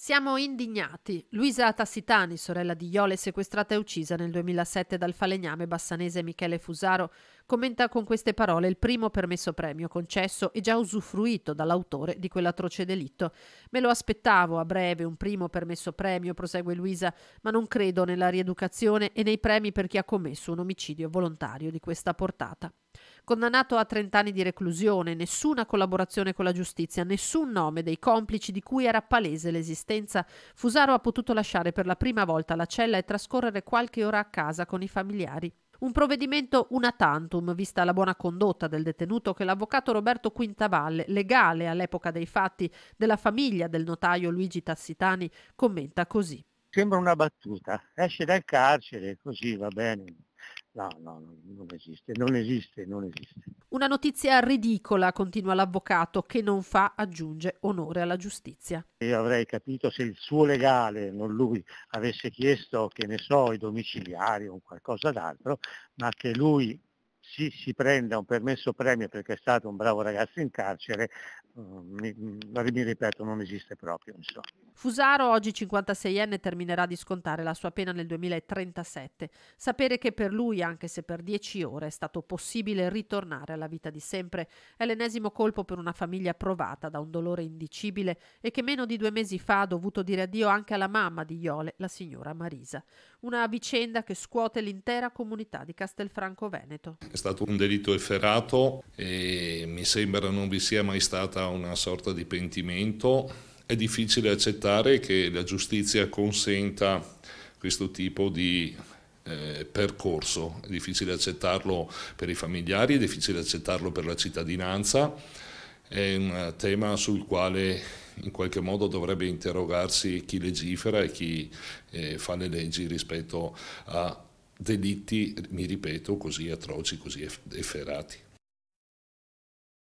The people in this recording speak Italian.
Siamo indignati. Luisa Tassitani, sorella di Iole, sequestrata e uccisa nel 2007 dal falegname bassanese Michele Fusaro, commenta con queste parole il primo permesso premio concesso e già usufruito dall'autore di quell'atroce delitto. Me lo aspettavo a breve un primo permesso premio, prosegue Luisa, ma non credo nella rieducazione e nei premi per chi ha commesso un omicidio volontario di questa portata condannato a 30 anni di reclusione, nessuna collaborazione con la giustizia, nessun nome dei complici di cui era palese l'esistenza, Fusaro ha potuto lasciare per la prima volta la cella e trascorrere qualche ora a casa con i familiari. Un provvedimento una tantum, vista la buona condotta del detenuto che l'avvocato Roberto Quintavalle, legale all'epoca dei fatti della famiglia del notaio Luigi Tassitani, commenta così. Sembra una battuta, esce dal carcere, così va bene, No, no, non esiste, non esiste, non esiste. Una notizia ridicola, continua l'avvocato, che non fa, aggiunge, onore alla giustizia. Io avrei capito se il suo legale, non lui, avesse chiesto, che ne so, i domiciliari o qualcosa d'altro, ma che lui si, si prenda un permesso premio perché è stato un bravo ragazzo in carcere, mm, mi, mm, mi ripeto, non esiste proprio. Insomma. Fusaro, oggi 56enne, terminerà di scontare la sua pena nel 2037. Sapere che per lui, anche se per dieci ore, è stato possibile ritornare alla vita di sempre è l'ennesimo colpo per una famiglia provata da un dolore indicibile e che meno di due mesi fa ha dovuto dire addio anche alla mamma di Iole, la signora Marisa. Una vicenda che scuote l'intera comunità di Castelfranco Veneto. È stato un delitto efferato e mi sembra non vi sia mai stata una sorta di pentimento è difficile accettare che la giustizia consenta questo tipo di eh, percorso, è difficile accettarlo per i familiari, è difficile accettarlo per la cittadinanza, è un tema sul quale in qualche modo dovrebbe interrogarsi chi legifera e chi eh, fa le leggi rispetto a delitti, mi ripeto, così atroci, così efferati.